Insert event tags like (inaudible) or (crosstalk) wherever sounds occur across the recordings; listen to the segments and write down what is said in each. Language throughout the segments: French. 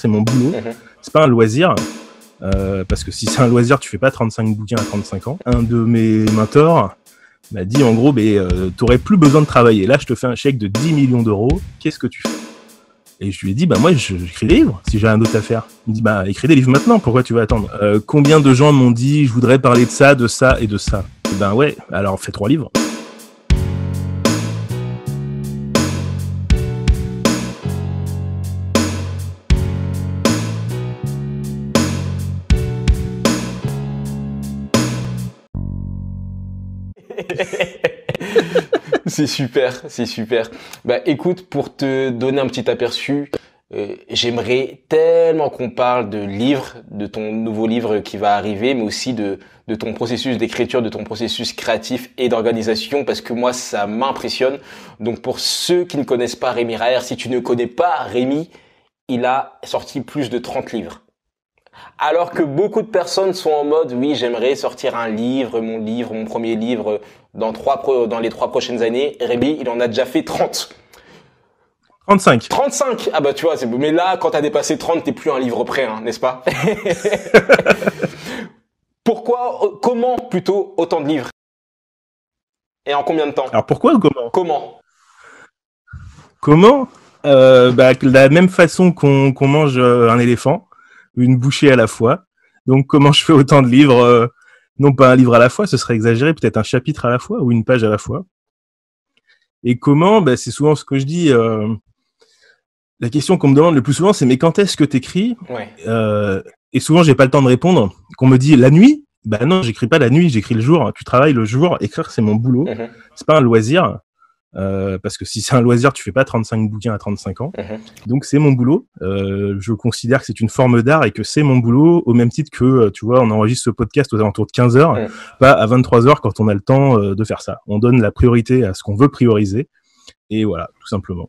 c'est mon boulot, mhm. c'est pas un loisir. Euh, parce que si c'est un loisir, tu fais pas 35 bouquins à 35 ans. Un de mes mentors m'a dit en gros, mais euh, t'aurais plus besoin de travailler. Là, je te fais un chèque de 10 millions d'euros. Qu'est-ce que tu fais Et je lui ai dit, bah moi, j'écris des livres si j'ai un autre à faire. Il me dit, bah écris des livres maintenant. Pourquoi tu vas attendre euh, Combien de gens m'ont dit, je voudrais parler de ça, de ça et de ça Ben ouais, alors fais trois livres. c'est super, c'est super. Bah écoute, pour te donner un petit aperçu, euh, j'aimerais tellement qu'on parle de livres, de ton nouveau livre qui va arriver, mais aussi de, ton processus d'écriture, de ton processus créatif et d'organisation, parce que moi, ça m'impressionne. Donc pour ceux qui ne connaissent pas Rémi Raer, si tu ne connais pas Rémi, il a sorti plus de 30 livres. Alors que beaucoup de personnes sont en mode, oui, j'aimerais sortir un livre, mon livre, mon premier livre, dans, trois, dans les trois prochaines années. Rémi, il en a déjà fait 30. 35. 35 Ah bah tu vois, mais là, quand t'as dépassé 30, t'es plus un livre prêt hein, n'est-ce pas (laughs) Pourquoi, euh, comment plutôt autant de livres Et en combien de temps Alors pourquoi ou comment Comment Comment euh, bah, la même façon qu'on mange euh, un éléphant, une bouchée à la fois. Donc comment je fais autant de livres non pas un livre à la fois, ce serait exagéré, peut-être un chapitre à la fois ou une page à la fois. Et comment ben, C'est souvent ce que je dis. Euh, la question qu'on me demande le plus souvent, c'est mais quand est-ce que tu écris euh, Et souvent, j'ai pas le temps de répondre. Qu'on me dit la nuit Ben non, j'écris pas la nuit, j'écris le jour. Tu travailles le jour. Écrire, c'est mon boulot. Mhm. C'est pas un loisir. Euh, parce que si c'est un loisir, tu fais pas 35 bouquins à 35 ans. Mhm. Donc c'est mon boulot. Euh, je considère que c'est une forme d'art et que c'est mon boulot au même titre que, euh, tu vois, on enregistre ce podcast aux alentours de 15 heures, mhm. pas à 23 heures quand on a le temps euh, de faire ça. On donne la priorité à ce qu'on veut prioriser. Et voilà, tout simplement.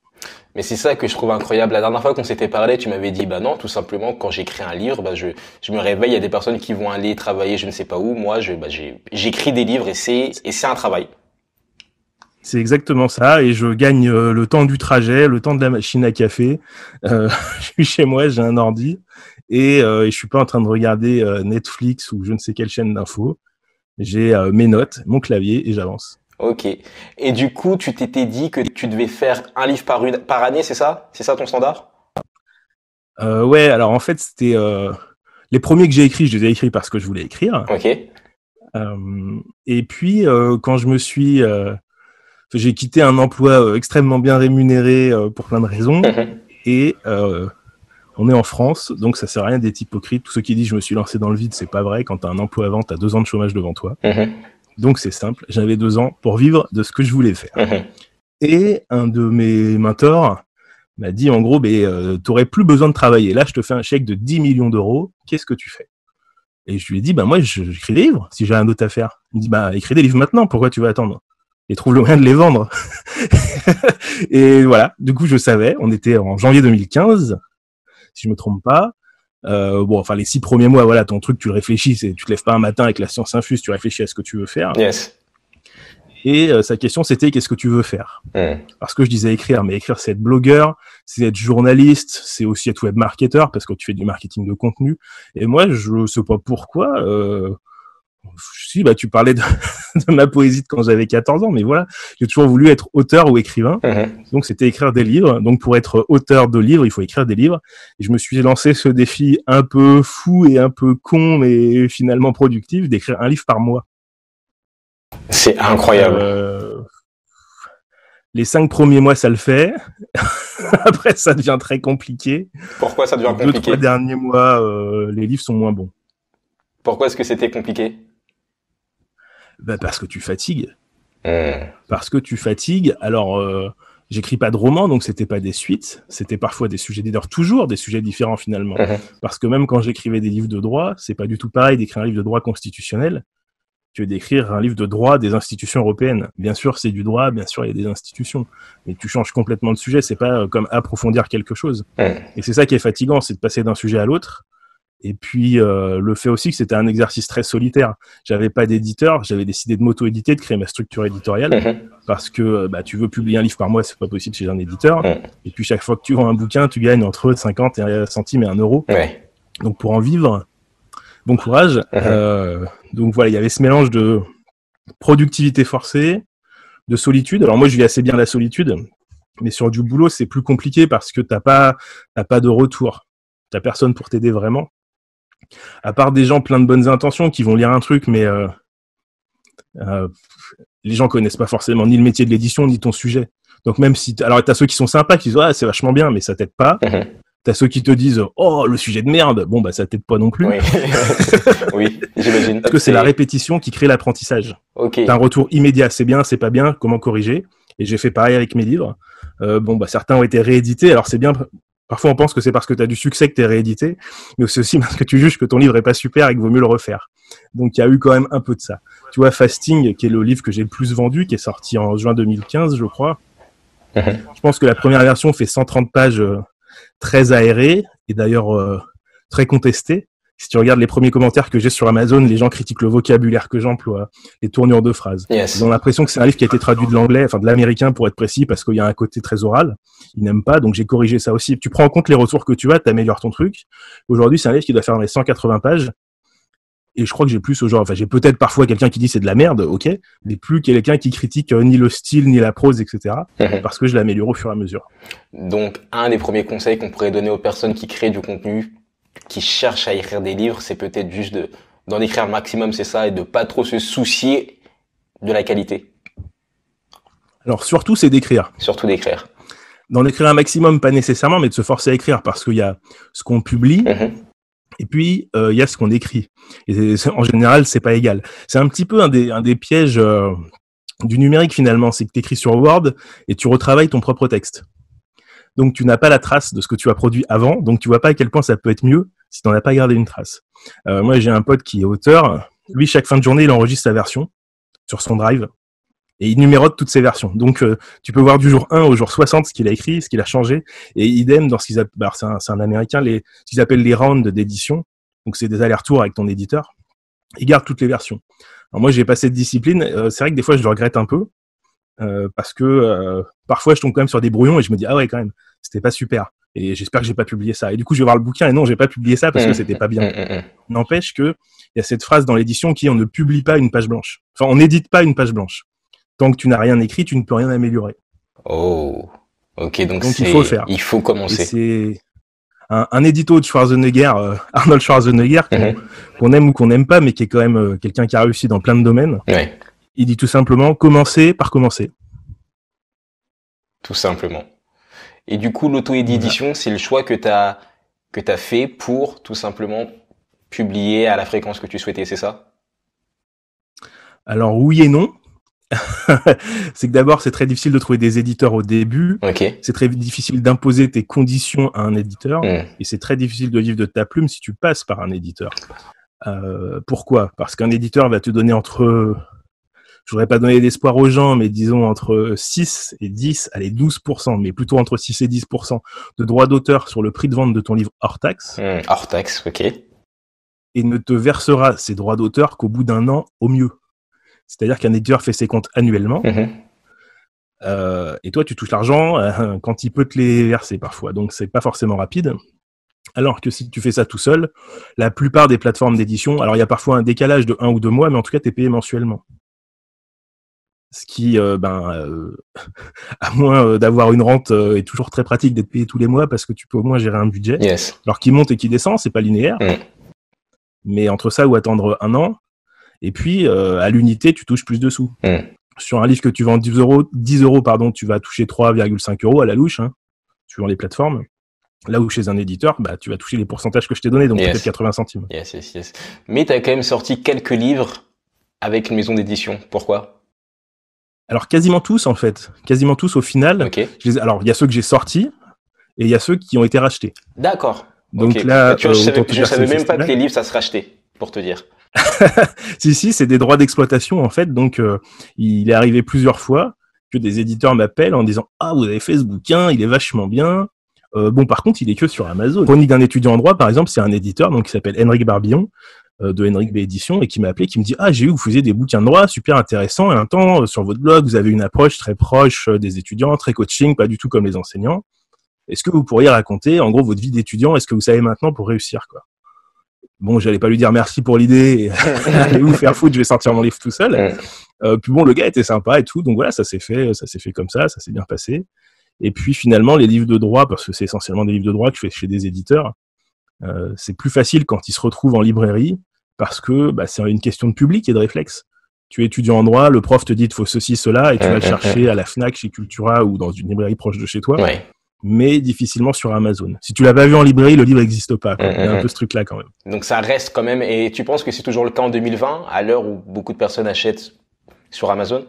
Mais c'est ça que je trouve incroyable. La dernière fois qu'on s'était parlé, tu m'avais dit, bah non, tout simplement, quand j'écris un livre, bah je, je me réveille, il y a des personnes qui vont aller travailler je ne sais pas où. Moi, je, bah j'écris des livres et c'est, et c'est un travail. C'est exactement ça, et je gagne euh, le temps du trajet, le temps de la machine à café. Euh, (laughs) je suis chez moi, j'ai un ordi, et, je euh, ne je suis pas en train de regarder Netflix ou je ne sais quelle chaîne d'info. J'ai mes notes, mon clavier, et j'avance. Ok. Et du coup, tu t'étais dit que tu devais faire un livre par, par année, c'est ça C'est ça ton standard Ouais. Alors en fait, c'était les premiers que j'ai écrits, je les ai écrits parce que je voulais écrire. Ok. et puis quand je me suis j'ai quitté un emploi euh, extrêmement bien rémunéré euh, pour plein de raisons. (laughs) Mhm. Et euh, on est en France, donc ça sert à rien d'être hypocrite. Tous ceux qui disent je me suis lancé dans le vide, c'est pas vrai. Quand tu as un emploi avant, tu as deux ans de chômage devant toi. Mhm. Donc c'est simple, j'avais deux ans pour vivre de ce que je voulais faire. Mhm. Et un de mes mentors m'a dit en gros, tu n'aurais plus besoin de travailler. Là, je te fais un chèque de 10 millions d'euros. Qu'est-ce que tu fais Et je lui ai dit, ben moi, j'écris des livres si j'ai un autre affaire. » Il me dit, bah, écris des livres maintenant, pourquoi tu vas attendre et trouve le moyen de les vendre. (laughs) et voilà, du coup, je savais, on était en janvier 2015, si je me trompe pas. Euh, bon, enfin, les six premiers mois, voilà, ton truc, tu le réfléchis, tu te lèves pas un matin avec la science infuse, tu réfléchis à ce que tu veux faire. Yes. Et euh, sa question, c'était qu'est-ce que tu veux faire hmm. Parce que je disais écrire, mais écrire, c'est être blogueur, c'est être journaliste, c'est aussi être web marketeur parce que tu fais du marketing de contenu. Et moi, je sais pas pourquoi, euh, si, bah, tu parlais de, (laughs) ma poésie quand j'avais 14 ans, mais voilà, j'ai toujours voulu être auteur ou écrivain. Mhm. Donc, c'était écrire des livres. Donc, pour être auteur de livres, il faut écrire des livres. Et je me suis lancé ce défi un peu fou et un peu con, mais finalement productif, d'écrire un livre par mois. C'est incroyable. Euh, les cinq premiers mois, ça le fait. (laughs) Après, ça devient très compliqué. Pourquoi ça devient compliqué Les derniers mois, euh, les livres sont moins bons. Pourquoi est-ce que c'était compliqué bah, parce que tu fatigues. Hmm. Parce que tu fatigues. Alors, euh, j'écris pas de romans, donc c'était pas des suites. C'était parfois des sujets d'ailleurs toujours des sujets différents finalement. Hmm. Parce que même quand j'écrivais des livres de droit, c'est pas du tout pareil d'écrire un livre de droit constitutionnel que d'écrire un livre de droit des institutions européennes. Bien sûr, c'est du droit, bien sûr, il y a des institutions, mais tu changes complètement de sujet, c'est pas euh, comme approfondir quelque chose. Hmm. Et c'est ça qui est fatigant, c'est de passer d'un sujet à l'autre et puis euh, le fait aussi que c'était un exercice très solitaire. J'avais pas d'éditeur, j'avais décidé de m'auto-éditer, de créer ma structure éditoriale mhm. parce que euh, bah, tu veux publier un livre par mois, c'est pas possible chez un éditeur. Et puis chaque fois que tu vends un bouquin, tu gagnes entre 50 et centimes et 1 euro. Donc pour en vivre, bon courage. Mhm. Euh, donc voilà, il y avait ce mélange de productivité forcée, de solitude. Alors moi, je vis assez bien la solitude, mais sur du boulot, c'est plus compliqué parce que t'as pas t'as pas de retour, t'as personne pour t'aider vraiment à part des gens plein de bonnes intentions qui vont lire un truc, mais euh, euh, les gens connaissent pas forcément ni le métier de l'édition ni ton sujet. Donc même si, alors t'as ceux qui sont sympas qui disent ah c'est vachement bien, mais ça t'aide pas. Tu mhm. T'as ceux qui te disent oh le sujet de merde, bon bah ça t'aide pas non plus. Oui, (laughs) j'imagine. Parce que c'est la répétition qui crée l'apprentissage. T'as un retour immédiat, c'est bien, c'est pas bien, comment corriger. Et j'ai fait pareil avec mes livres. Euh, bon bah certains ont été réédités, alors c'est bien Parfois, on pense que c'est parce que tu as du succès que tu es réédité, mais c'est aussi (laughs) parce que tu juges que ton livre est pas super et qu'il vaut mieux le refaire. Donc, il y a eu quand même un peu de ça. Tu vois, Fasting, qui est le livre que j'ai le plus vendu, qui est sorti en juin 2015, je crois. (laughs) je pense que la première version fait 130 pages euh, très aérées et d'ailleurs euh, très contestées. Si tu regardes les premiers commentaires que j'ai sur Amazon, les gens critiquent le vocabulaire que j'emploie, les tournures de phrases. Ils ont l'impression que c'est un livre qui a été traduit de l'anglais, enfin de l'américain pour être précis, parce qu'il y a un côté très oral. Ils n'aiment pas, donc j'ai corrigé ça aussi. Tu prends en compte les retours que tu as, tu améliores ton truc. Aujourd'hui, c'est un livre qui doit faire mes 180 pages. Et je crois que j'ai plus ce genre, enfin j'ai peut-être parfois quelqu'un qui dit c'est de la merde, ok, mais plus quelqu'un qui critique euh, ni le style, ni la prose, etc. (laughs) parce que je l'améliore au fur et à mesure. Donc un des premiers conseils qu'on pourrait donner aux personnes qui créent du contenu, qui cherche à écrire des livres, c'est peut-être juste de, d'en écrire un maximum, c'est ça, et de pas trop se soucier de la qualité. Alors surtout, c'est d'écrire. Surtout d'écrire. D'en écrire un maximum, pas nécessairement, mais de se forcer à écrire, parce qu'il y a ce qu'on publie. Mhm. Et puis, euh, il y a ce qu'on écrit. en général, c'est pas égal. C'est un petit peu un des, pièges euh, du numérique, finalement. C'est que tu écris sur Word et tu retravailles ton propre texte donc tu n'as pas la trace de ce que tu as produit avant, donc tu vois pas à quel point ça peut être mieux si tu n'en as pas gardé une trace. Euh, moi, j'ai un pote qui est auteur, lui, chaque fin de journée, il enregistre sa version sur son drive, et il numérote toutes ses versions. Donc euh, tu peux voir du jour 1 au jour 60 ce qu'il a écrit, ce qu'il a changé, et idem dans appellent, bah, c'est un, américain, les, ce qu'ils appellent les rounds d'édition, donc c'est des allers-retours avec ton éditeur, il garde toutes les versions. moi j'ai passé cette discipline, euh, c'est vrai que des fois je le regrette un peu, euh, parce que euh, parfois je tombe quand même sur des brouillons et je me dis ah ouais quand même c'était pas super et j'espère que j'ai pas publié ça. Et du coup, je vais voir le bouquin et non, j'ai pas publié ça parce que c'était pas bien. Mm, mm, mm, N'empêche que il y a cette phrase dans l'édition qui est on ne publie pas une page blanche. Enfin, on n'édite pas une page blanche. Tant que tu n'as rien écrit, tu ne peux rien améliorer. Oh, ok, donc, il faut faire. Il faut commencer. C'est un, édito de Schwarzenegger, euh, (laughs) Arnold Schwarzenegger, mm-hmm. qu'on aime ou qu'on n'aime pas, mais qui est quand même quelqu'un qui a réussi dans plein de domaines. Il dit tout simplement commencer par commencer. Tout simplement. Et du coup, l'auto-édition, c'est le choix que tu as que fait pour tout simplement publier à la fréquence que tu souhaitais, c'est ça Alors oui et non. (laughs) c'est que d'abord, c'est très difficile de trouver des éditeurs au début. C'est très difficile d'imposer tes conditions à un éditeur. Hmm. Et c'est très difficile de vivre de ta plume si tu passes par un éditeur. Euh, pourquoi Parce qu'un éditeur va te donner entre je voudrais pas donner d'espoir aux gens, mais disons entre 6 et 10, allez 12%, mais plutôt entre 6 et 10% de droits d'auteur sur le prix de vente de ton livre hors taxe. Mmh, hors taxe, ok. Et ne te versera ces droits d'auteur qu'au bout d'un an au mieux. C'est-à-dire qu'un éditeur fait ses comptes annuellement. Mmh. Euh, et toi, tu touches l'argent euh, quand il peut te les verser parfois. Donc, c'est pas forcément rapide. Alors que si tu fais ça tout seul, la plupart des plateformes d'édition, alors il y a parfois un décalage de un ou deux mois, mais en tout cas, tu es payé mensuellement ce qui, euh, ben, euh, (laughs) à moins euh, d'avoir une rente, est toujours très pratique d'être payé tous les mois parce que tu peux au moins gérer un budget. Alors qui monte et qui descend, c'est pas linéaire. Mm. Mais entre ça ou attendre un an, et puis à l'unité, tu touches plus de sous. Mm. Sur un livre que tu vends 10 euros, 10 euros pardon, tu vas toucher 3,5 euros à la louche, hein, suivant les plateformes. Là où chez un éditeur, bah, tu vas toucher les pourcentages que je t'ai donnés, donc peut-être 80 centimes. Mais tu as quand même sorti quelques livres avec une maison d'édition. Pourquoi alors quasiment tous en fait, quasiment tous au final. Alors il y a ceux que j'ai sortis et il y a ceux qui ont été rachetés. D'accord. Donc là, tu euh, je savais, savais même pas que les livres ça se rachetait, pour te dire. (laughs) si si, c'est des droits d'exploitation en fait. Donc euh, il est arrivé plusieurs fois que des éditeurs m'appellent en disant ah vous avez fait ce bouquin, il est vachement bien. Euh, bon par contre il est que sur Amazon. Chronique d'un étudiant en droit par exemple, c'est un éditeur donc qui s'appelle Henrik Barbillon euh, de Henrik B. et qui m'a appelé, qui me dit Ah, j'ai vu que vous faisiez des bouquins de droit super intéressants. Et un temps, euh, sur votre blog, vous avez une approche très proche euh, des étudiants, très coaching, pas du tout comme les enseignants. Est-ce que vous pourriez raconter, en gros, votre vie d'étudiant est ce que vous savez maintenant pour réussir quoi Bon, j'allais pas lui dire merci pour l'idée, allez (laughs) (laughs) vous faire foutre, je vais sortir mon livre tout seul. puis bon, le gars était sympa et tout, donc voilà, ça s'est fait, ça s'est fait comme ça, ça s'est bien passé. Et puis finalement, les livres de droit, parce que c'est essentiellement des livres de droit que je fais chez des éditeurs, c'est plus facile quand ils se retrouvent en librairie parce que bah, c'est une question de public et de réflexe. Tu es étudiant en droit, le prof te dit il faut ceci, cela, et tu euh, vas euh, chercher euh. à la FNAC, chez Cultura ou dans une librairie proche de chez toi, mais difficilement sur Amazon. Si tu l'as pas vu en librairie, le livre n'existe pas. il y a un peu ce truc-là quand même. Donc ça reste quand même, et tu penses que c'est toujours le cas en 2020, à l'heure où beaucoup de personnes achètent sur Amazon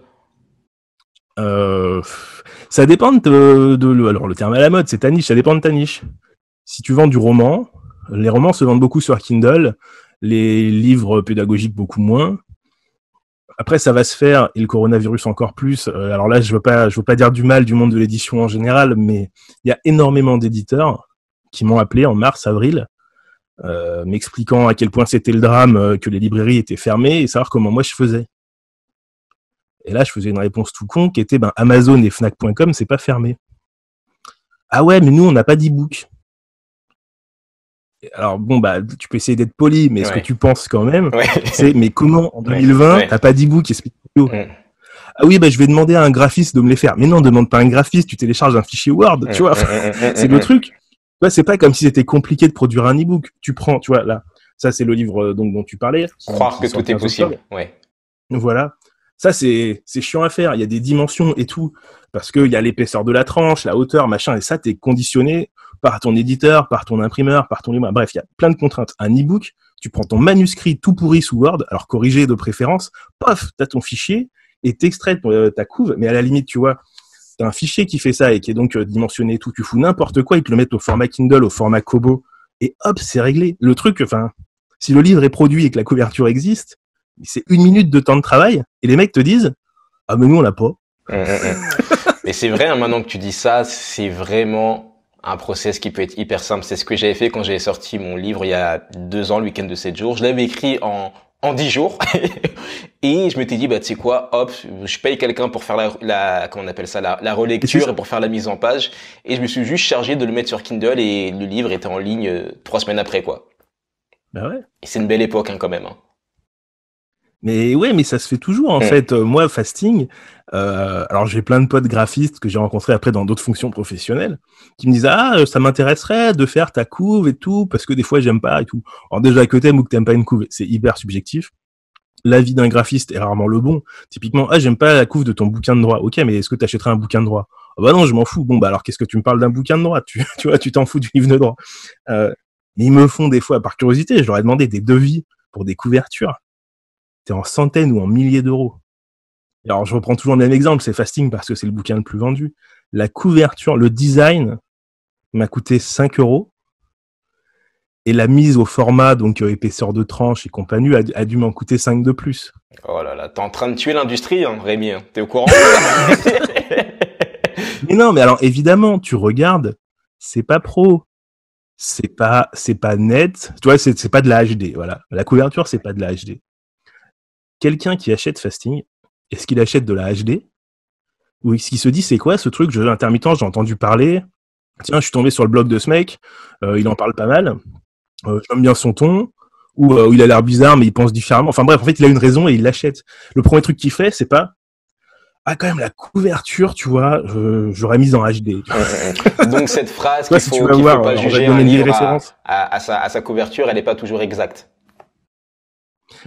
ça dépend de, alors le terme à la mode, c'est ta niche. Ça dépend de ta niche. Si tu vends du roman, les romans se vendent beaucoup sur Kindle les livres pédagogiques beaucoup moins. Après, ça va se faire, et le coronavirus encore plus. Euh, alors là, je veux pas, veux pas dire du mal du monde de l'édition en général, mais il y a énormément d'éditeurs qui m'ont appelé en mars, avril, euh, m'expliquant à quel point c'était le drame euh, que les librairies étaient fermées et savoir comment moi je faisais. Et là, je faisais une réponse tout con qui était ben, Amazon et Fnac.com, c'est pas fermé. Ah ouais, mais nous, on n'a pas d'e-book alors bon bah tu peux essayer d'être poli, mais ce que tu penses quand même, c'est mais comment en 2020 tu t'as pas d'ebook »« qui explique mm. Ah oui, bah, je vais demander à un graphiste de me les faire. Mais non, demande pas un graphiste, tu télécharges un fichier Word, mm. tu vois. Mm, c'est le truc. vois c'est pas comme si c'était compliqué de produire un ebook. Tu prends, tu vois, là, ça, c'est le livre euh, donc, dont tu parlais. Croire que tout est possible. Ouais. Voilà. Ça, c'est chiant à faire. Il y a des dimensions et tout. Parce qu'il y a l'épaisseur de la tranche, la hauteur, machin. Et ça, tu es conditionné par ton éditeur, par ton imprimeur, par ton libraire. Bref, il y a plein de contraintes. Un e-book, tu prends ton manuscrit tout pourri sous Word, alors corrigé de préférence, tu as ton fichier et t'extrais euh, ta couve. Mais à la limite, tu vois, t'as un fichier qui fait ça et qui est donc euh, dimensionné tout. Tu fous n'importe quoi, ils te le mettent au format Kindle, au format Kobo et hop, c'est réglé. Le truc, enfin, si le livre est produit et que la couverture existe, c'est une minute de temps de travail et les mecs te disent ah mais nous on l'a pas. (laughs) mais c'est vrai, hein, maintenant que tu dis ça, c'est vraiment un process qui peut être hyper simple. C'est ce que j'avais fait quand j'avais sorti mon livre il y a deux ans, le week-end de sept jours. Je l'avais écrit en en 10 jours. (laughs) et je m'étais dit, bah, tu sais quoi, hop, je paye quelqu'un pour faire la, comment on appelle ça, la, la relecture et pour faire la mise en page. Et je me suis juste chargé de le mettre sur Kindle et le livre était en ligne euh, trois semaines après, quoi. Bah ouais. Et c'est une belle époque, hein, quand même. Hein. Mais ouais, mais ça se fait toujours en mm. fait. Euh, moi, fasting, euh, alors j'ai plein de potes graphistes que j'ai rencontrés après dans d'autres fonctions professionnelles qui me disent ah ça m'intéresserait de faire ta couve et tout parce que des fois j'aime pas et tout. Alors déjà que t'aimes ou que t'aimes pas une couve, c'est hyper subjectif. L'avis d'un graphiste est rarement le bon. Typiquement ah j'aime pas la couve de ton bouquin de droit. Ok, mais est-ce que tu achèterais un bouquin de droit Ah Bah non, je m'en fous. Bon bah alors qu'est-ce que tu me parles d'un bouquin de droit (laughs) tu, vois, tu t'en fous du livre de droit. Euh, ils me font des fois par curiosité, je leur ai demandé des devis pour des couvertures t'es en centaines ou en milliers d'euros. Alors, je reprends toujours le même exemple, c'est Fasting parce que c'est le bouquin le plus vendu. La couverture, le design m'a coûté 5 euros. Et la mise au format, donc euh, épaisseur de tranche et compagnie, a, dû m'en coûter 5 de plus. Oh là là, t'es en train de tuer l'industrie, hein, Rémi. Tu hein. T'es au courant (laughs) (laughs) Mais non, mais alors évidemment, tu regardes, c'est pas pro, c'est pas, pas net. Tu vois, c'est pas de la HD. Voilà, la couverture, c'est pas de la HD quelqu'un qui achète Fasting, est-ce qu'il achète de la HD Ou est-ce qu'il se dit, c'est quoi ce truc, veux intermittent, j'ai entendu parler, tiens, je suis tombé sur le blog de ce mec, euh, il en parle pas mal, euh, j'aime bien son ton, ou euh, il a l'air bizarre, mais il pense différemment. Enfin bref, en fait, il a une raison et il l'achète. Le premier truc qu'il fait, c'est pas, ah quand même la couverture, tu vois, j'aurais mise en HD. (laughs) Donc cette phrase qu'il ne faut, pas juger à, sa, couverture, elle n'est pas toujours exacte.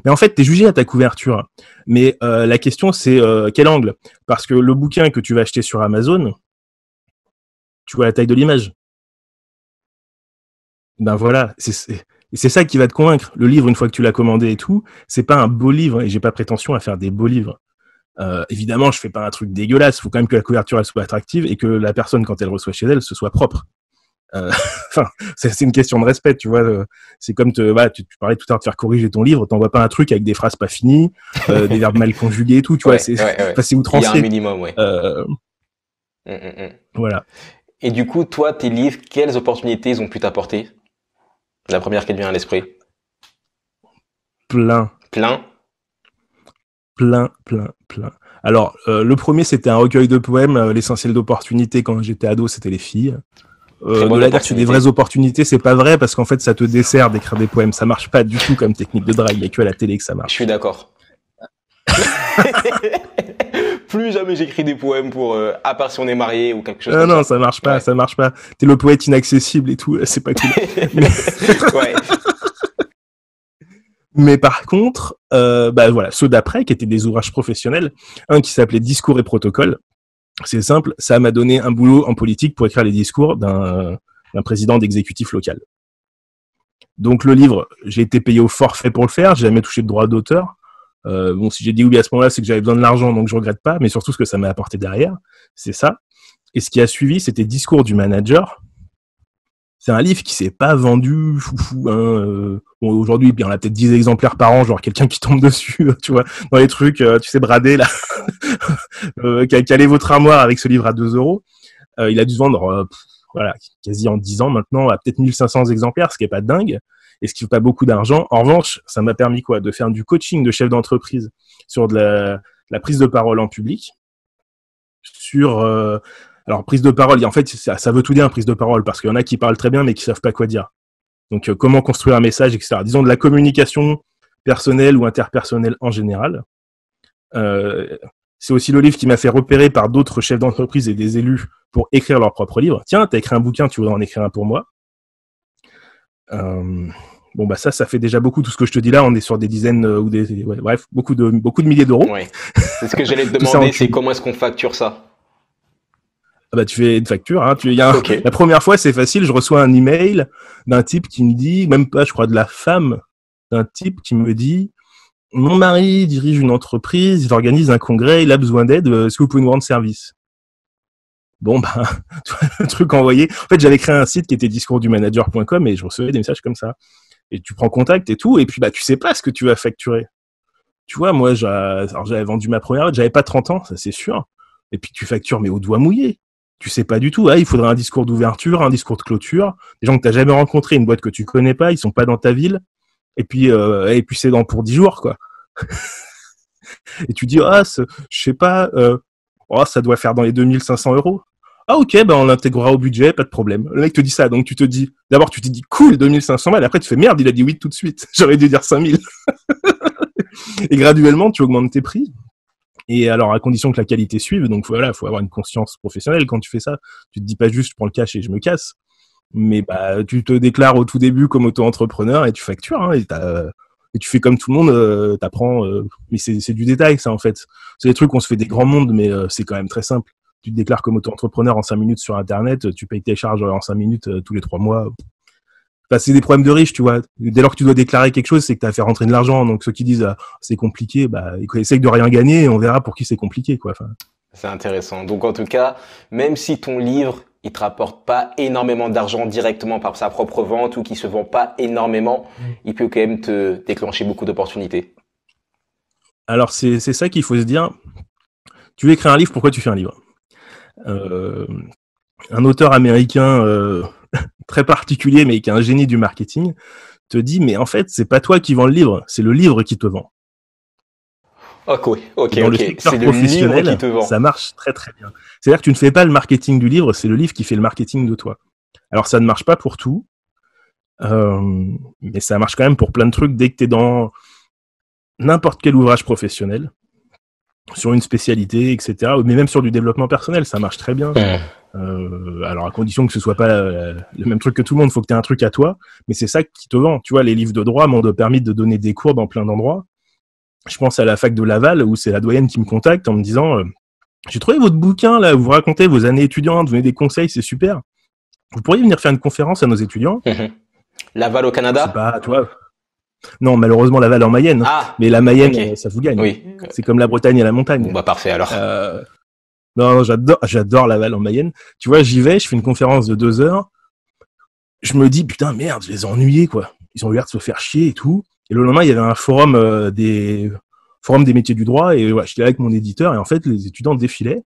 Mais en fait, tu es jugé à ta couverture. Mais euh, la question, c'est euh, quel angle Parce que le bouquin que tu vas acheter sur Amazon, tu vois la taille de l'image. Ben voilà, c'est ça qui va te convaincre. Le livre, une fois que tu l'as commandé et tout, c'est pas un beau livre, et j'ai pas prétention à faire des beaux livres. Euh, évidemment, je fais pas un truc dégueulasse. Il faut quand même que la couverture elle soit attractive et que la personne, quand elle reçoit chez elle, se soit propre. Euh, (laughs) c'est une question de respect, tu vois. Euh, c'est comme te, tu, parlais tout à l'heure de faire corriger ton livre, t'envoies pas un truc avec des phrases pas finies, euh, (laughs) des verbes mal conjugués et tout, tu vois. c'est ouais, Il y a un minimum, ouais. Mm, mm, mm. Voilà. Et du coup, toi, tes livres, quelles opportunités ils ont pu t'apporter La première qui te vient à l'esprit Plein. Plein Plein, plein, plein. Alors, le premier, c'était un recueil de poèmes. L'essentiel d'opportunités quand j'étais ado, c'était les filles euh, de la dire des vraies opportunités, c'est pas vrai parce qu'en fait ça te dessert d'écrire des poèmes, ça marche pas du tout comme technique de drague, il tu a que à la télé que ça marche. Je suis d'accord. (laughs) plus jamais j'écris des poèmes pour euh, à part si on est marié ou quelque chose. Non ah non, ça. ça marche pas, ça marche pas. T'es le poète inaccessible et tout, euh, c'est pas cool. (laughs) (laughs) Mais... par contre, euh, bah voilà, ceux d'après qui étaient des ouvrages professionnels, un qui s'appelait Discours et Protocole, c'est simple, ça m'a donné un boulot en politique pour écrire les discours d'un président d'exécutif local. Donc le livre, j'ai été payé au forfait pour le faire, j'ai jamais touché de droit d'auteur. Euh, bon, si j'ai dit oui à ce moment-là, c'est que j'avais besoin de l'argent, donc je regrette pas, mais surtout ce que ça m'a apporté derrière, c'est ça. Et ce qui a suivi, c'était Discours du manager, c'est un livre qui s'est pas vendu foufou. Hein, euh. Aujourd'hui, bien, on a peut-être 10 exemplaires par an, genre quelqu'un qui tombe (laughs) dessus, tu vois, dans les trucs, euh, tu sais, bradé là, (laughs) euh, caler votre armoire avec ce livre à 2 euros. Euh, il a dû se vendre, voilà, quasi en 10 ans maintenant, à peut-être 1500 exemplaires, ce qui est pas dingue et ce qui ne pas beaucoup d'argent. En revanche, ça m'a permis quoi De faire du coaching de chef d'entreprise sur de la, prise de parole en public, sur euh, alors, prise de parole, en fait, ça, veut tout dire, prise de parole, parce qu'il y en a qui parlent très bien, mais qui ne savent pas quoi dire. Donc, euh, comment construire un message, etc. Disons de la communication personnelle ou interpersonnelle en général. Euh, c'est aussi le livre qui m'a fait repérer par d'autres chefs d'entreprise et des élus pour écrire leur propre livre. Tiens, as écrit un bouquin, tu voudrais en écrire un pour moi. Euh, bon, bah ça, ça fait déjà beaucoup. Tout ce que je te dis là, on est sur des dizaines ou des, bref, beaucoup de, beaucoup de milliers d'euros. C'est ce que j'allais te (laughs) demander, c'est comment est-ce qu'on facture ça ah bah tu fais une facture. Hein, tu, La première fois, c'est facile. Je reçois un email d'un type qui me dit, même pas, je crois, de la femme d'un type qui me dit, mon mari dirige une entreprise, il organise un congrès, il a besoin d'aide. Euh, est-ce que vous service Bon ben, (laughs) le truc envoyé. En fait, j'avais créé un site qui était discoursdumanager.com et je recevais des messages comme ça. Et tu prends contact et tout, et puis bah tu sais pas ce que tu vas facturer. Tu vois, moi, j'avais vendu ma première, j'avais pas 30 ans, ça c'est sûr. Et puis tu factures, mais au doigt mouillé tu sais pas du tout. Hein. il faudrait un discours d'ouverture, un discours de clôture. Des gens que tu n'as jamais rencontrés, une boîte que tu connais pas, ils sont pas dans ta ville. Et puis, euh, et puis c'est dans pour dix jours, quoi. (laughs) et tu dis, ah, je sais pas, euh, oh, ça doit faire dans les 2500 euros. Ah, ok, ben, on l'intégrera au budget, pas de problème. Le mec te dit ça, donc tu te dis, d'abord tu te dis, cool, 2500 balles. Après, tu fais merde, il a dit oui tout de suite. (laughs) J'aurais dû dire 5000. (laughs) et graduellement, tu augmentes tes prix. Et alors, à condition que la qualité suive, donc voilà, faut avoir une conscience professionnelle quand tu fais ça. Tu te dis pas juste, je prends le cash et je me casse. Mais bah, tu te déclares au tout début comme auto-entrepreneur et tu factures. Hein, et, tu fais comme tout le monde, tu euh, t'apprends. Euh, mais c'est du détail, ça, en fait. C'est des trucs qu'on se fait des grands mondes, mais euh, c'est quand même très simple. Tu te déclares comme auto-entrepreneur en 5 minutes sur Internet, tu payes tes charges en 5 minutes tous les 3 mois c'est des problèmes de riches, tu vois. Dès lors que tu dois déclarer quelque chose, c'est que tu as fait rentrer de l'argent. Donc ceux qui disent ah, c'est compliqué, bah ils essayent de rien gagner et on verra pour qui c'est compliqué, quoi. C'est intéressant. Donc en tout cas, même si ton livre il te rapporte pas énormément d'argent directement par sa propre vente ou qui se vend pas énormément, mm. il peut quand même te déclencher beaucoup d'opportunités. Alors c'est ça qu'il faut se dire. Tu veux écrire un livre, pourquoi tu fais un livre euh, Un auteur américain. Euh, très particulier, mais qui est un génie du marketing, te dit, mais en fait, c'est pas toi qui vends le livre, c'est le livre qui te vend. Ah, ok, ok, ok. C'est le professionnel, livre qui te vend. ça marche très très bien. C'est-à-dire que tu ne fais pas le marketing du livre, c'est le livre qui fait le marketing de toi. Alors ça ne marche pas pour tout, euh, mais ça marche quand même pour plein de trucs. Dès que tu es dans n'importe quel ouvrage professionnel, sur une spécialité, etc. Mais même sur du développement personnel, ça marche très bien. Euh, alors à condition que ce soit pas euh, le même truc que tout le monde, faut que tu aies un truc à toi. Mais c'est ça qui te vend. Tu vois, les livres de droit m'ont permis de donner des cours dans plein d'endroits. Je pense à la fac de Laval où c'est la doyenne qui me contacte en me disant euh, j'ai trouvé votre bouquin là, vous racontez vos années étudiantes, vous donnez des conseils, c'est super. Vous pourriez venir faire une conférence à nos étudiants. (laughs) Laval au Canada. Pas, toi. Non, malheureusement, la en Mayenne. Ah, mais la Mayenne, ça vous gagne. C'est comme la Bretagne et la montagne. Bon, bah, parfait, alors. Euh, non, j'adore, j'adore Laval en Mayenne. Tu vois, j'y vais, je fais une conférence de deux heures. Je me dis, putain, merde, je les ai ennuyés, quoi. Ils ont eu l'air de se faire chier et tout. Et le lendemain, il y avait un forum euh, des, des métiers du droit. Et ouais, j'étais avec mon éditeur. Et en fait, les étudiants défilaient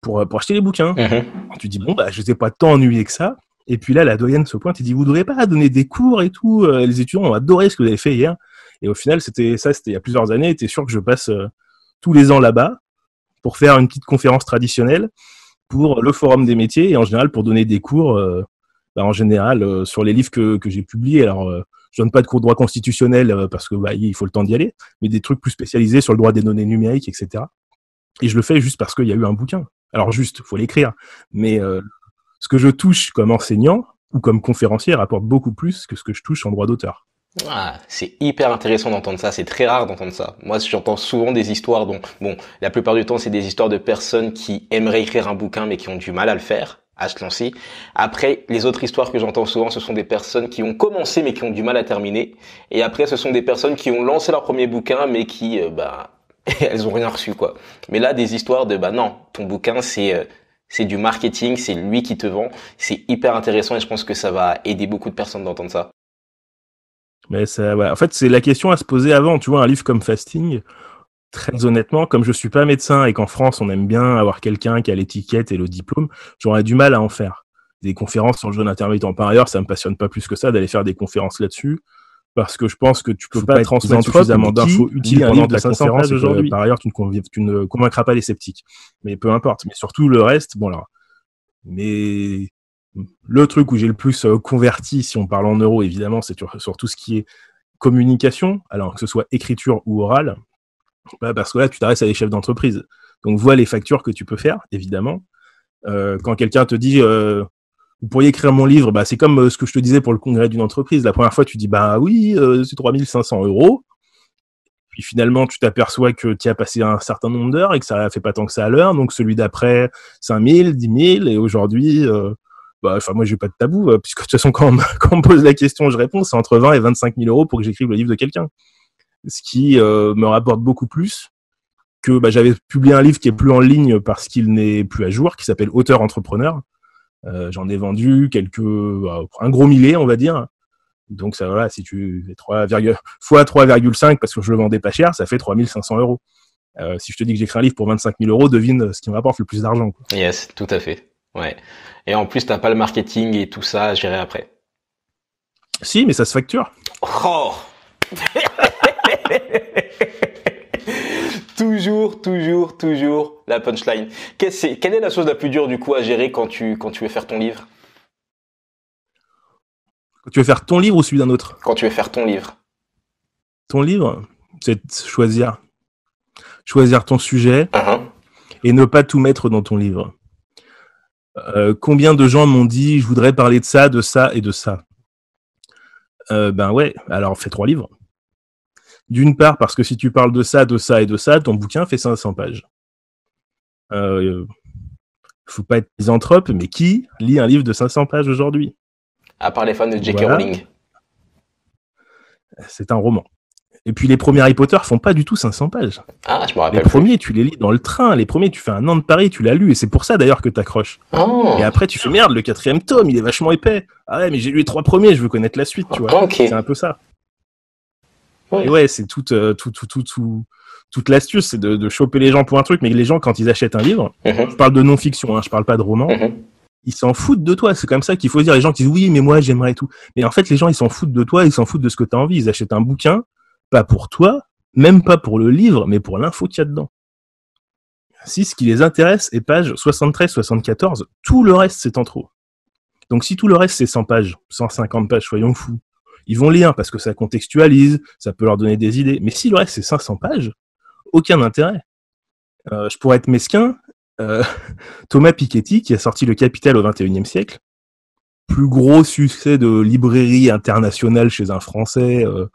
pour, euh, pour acheter les bouquins. Mm-hmm. Tu dis, bon, bah, je ai pas tant ennuyé que ça. Et puis là, la doyenne se pointe et dit, vous ne devriez pas donner des cours et tout. Euh, les étudiants ont adoré ce que vous avez fait hier. Et au final, c'était ça, c'était il y a plusieurs années. Était sûr que je passe euh, tous les ans là-bas pour faire une petite conférence traditionnelle pour le forum des métiers et en général pour donner des cours. Euh, bah, en général, sur les livres que, que j'ai publiés. Alors, je donne pas de cours de droit constitutionnel parce que bah, il faut le temps d'y aller, mais des trucs plus spécialisés sur le droit des données numériques, etc. Et je le fais juste parce qu'il y a eu un bouquin. Alors juste, faut l'écrire, mais ce que je touche comme enseignant ou comme conférencier rapporte beaucoup plus que ce que je touche en droit d'auteur. Ah, c'est hyper intéressant d'entendre ça, c'est très rare d'entendre ça. Moi, j'entends souvent des histoires dont, bon, la plupart du temps, c'est des histoires de personnes qui aimeraient écrire un bouquin mais qui ont du mal à le faire, à se lancer. Après, les autres histoires que j'entends souvent, ce sont des personnes qui ont commencé mais qui ont du mal à terminer. Et après, ce sont des personnes qui ont lancé leur premier bouquin mais qui, euh, bah, (laughs) elles ont rien reçu, quoi. Mais là, des histoires de, bah non, ton bouquin, c'est euh, c'est du marketing, c'est lui qui te vend. C'est hyper intéressant et je pense que ça va aider beaucoup de personnes d'entendre ça. Mais En fait, c'est la question à se poser avant. Tu vois, un livre comme Fasting, très honnêtement, comme je suis pas médecin et qu'en France, on aime bien avoir quelqu'un qui a l'étiquette et le diplôme, j'aurais du mal à en faire. Des conférences sur le jeûne intermittent, par ailleurs, ça ne me passionne pas plus que ça d'aller faire des conférences là-dessus parce que je pense que tu peux pas, pas transmettre suffisamment d'infos utiles pendant la conférence aujourd'hui. Par ailleurs, tu ne, tu ne, convaincras pas les sceptiques. Mais peu importe. Mais surtout le reste, bon là, Mais le truc où j'ai le plus euh, converti, si on parle en euros, évidemment, c'est sur, tout ce qui est communication, alors que ce soit écriture ou orale, bah, parce que là, tu t'adresses à des chefs d'entreprise. Donc, vois les factures que tu peux faire, évidemment. Euh, quand quelqu'un te dit, euh, vous pourriez écrire mon livre, bah, c'est comme euh, ce que je te disais pour le congrès d'une entreprise. La première fois, tu dis, bah oui, euh, c'est 3500 euros. Puis finalement, tu t'aperçois que tu as passé un certain nombre d'heures et que ça ne fait pas tant que ça à l'heure. Donc celui d'après, 5000, 10 000. Et aujourd'hui, moi, euh, bah, moi, j'ai pas de tabou, puisque de toute façon, (laughs) quand on, me pose la question, je réponds, c'est entre 20 et 25 000 euros pour que j'écrive le livre de quelqu'un. Ce qui me rapporte beaucoup plus que bah, j'avais publié un livre qui est plus en ligne parce qu'il n'est plus à jour, qui s'appelle Auteur-entrepreneur euh, j'en ai vendu quelques, euh, un gros millier, on va dire. Donc ça voilà, si tu fais 3, fois 3,5 parce que je le vendais pas cher, ça fait 3500 euros. Euh, si je te dis que j'écris un livre pour 25 000 euros, devine ce qui me rapporte le plus d'argent. Yes, tout à fait. Ouais. Et en plus, t'as pas le marketing et tout ça à gérer après. Si, mais ça se facture. Oh (laughs) toujours, toujours, toujours la punchline. quelle est la chose la plus dure du coup à gérer quand tu, quand tu veux faire ton livre Quand tu veux faire ton livre ou celui d'un autre Quand tu veux faire ton livre. Ton livre, c'est choisir. Choisir ton sujet uh-huh. et ne pas tout mettre dans ton livre. Euh, combien de gens m'ont dit je voudrais parler de ça, de ça et de ça euh, Ben ouais, alors fais trois livres. D'une part, parce que si tu parles de ça, de ça et de ça, ton bouquin fait 500 pages. Euh, faut pas être misanthrope, mais qui lit un livre de 500 pages aujourd'hui À part les fans de J.K. Rowling. C'est un roman. Et puis les premiers Harry Potter font pas du tout 500 pages. Ah, je me rappelle. Les premiers, tu les lis dans le train. Les premiers, tu fais un an de Paris, tu l'as lu. Et c'est pour ça d'ailleurs que t'accroches. accroches. Et après, tu fais merde, le quatrième tome, il est vachement épais. Ah ouais, mais j'ai lu les trois premiers, je veux connaître la suite, tu vois. C'est un peu ça. Ouais, c'est euh, tout, toute l'astuce, c'est de, choper les gens pour un truc, mais les gens, quand ils achètent un livre, mhm. je parle de non-fiction, hein, je parle pas de roman, mhm. ils s'en foutent de toi. C'est comme ça qu'il faut dire. Les gens qui disent oui, mais moi, j'aimerais tout. Mais en fait, les gens, ils s'en foutent de toi, ils s'en foutent de ce que tu as envie. Ils achètent un bouquin, pas pour toi, même pas pour le livre, mais pour l'info qu'il y a dedans. Si ce qui les intéresse est page 73-74, tout le reste, c'est en trop. Donc si tout le reste, c'est 100 pages, 150 pages, soyons fous, ils vont lire parce que ça contextualise, ça peut leur donner des idées. Mais si le reste c'est 500 pages, aucun intérêt. Euh, je pourrais être mesquin. Euh, (laughs) Thomas Piketty, qui a sorti Le Capital au XXIe siècle, plus gros succès de librairie internationale chez un Français. Euh,